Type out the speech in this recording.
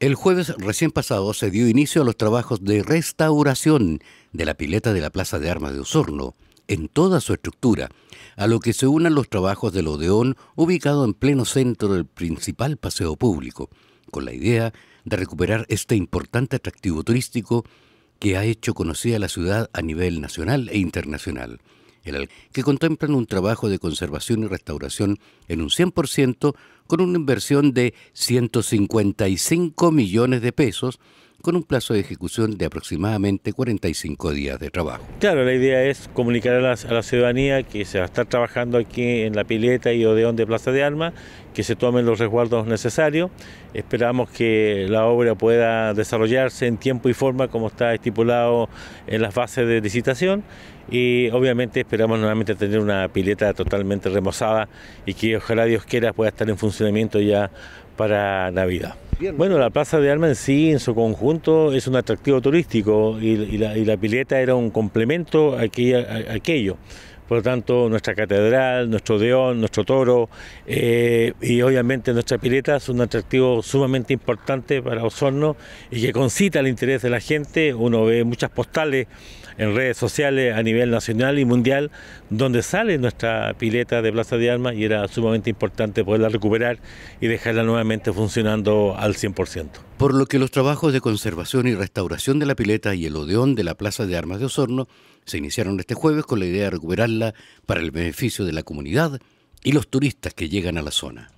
El jueves recién pasado se dio inicio a los trabajos de restauración de la pileta de la Plaza de Armas de Osorno en toda su estructura, a lo que se unan los trabajos del Odeón ubicado en pleno centro del principal paseo público, con la idea de recuperar este importante atractivo turístico que ha hecho conocida la ciudad a nivel nacional e internacional que contemplan un trabajo de conservación y restauración en un 100% con una inversión de 155 millones de pesos con un plazo de ejecución de aproximadamente 45 días de trabajo. Claro, la idea es comunicar a la, a la ciudadanía que se va a estar trabajando aquí en la pileta y Odeón de Plaza de Armas que se tomen los resguardos necesarios. Esperamos que la obra pueda desarrollarse en tiempo y forma como está estipulado en las bases de licitación y obviamente esperamos nuevamente tener una pileta totalmente remozada y que ojalá Dios quiera pueda estar en funcionamiento ya para Navidad. Bueno, la Plaza de Armas en sí, en su conjunto, es un atractivo turístico y, la, pileta era un complemento a aquello. Por lo tanto, nuestra catedral, nuestro deón, nuestro toro eh, y obviamente nuestra pileta es un atractivo sumamente importante para Osorno y que concita el interés de la gente. Uno ve muchas postales en redes sociales a nivel nacional y mundial donde sale nuestra pileta de Plaza de Armas y era sumamente importante poderla recuperar y dejarla nuevamente funcionando al 100% por lo que los trabajos de conservación y restauración de la pileta y el odeón de la Plaza de Armas de Osorno se iniciaron este jueves con la idea de recuperarla para el beneficio de la comunidad y los turistas que llegan a la zona.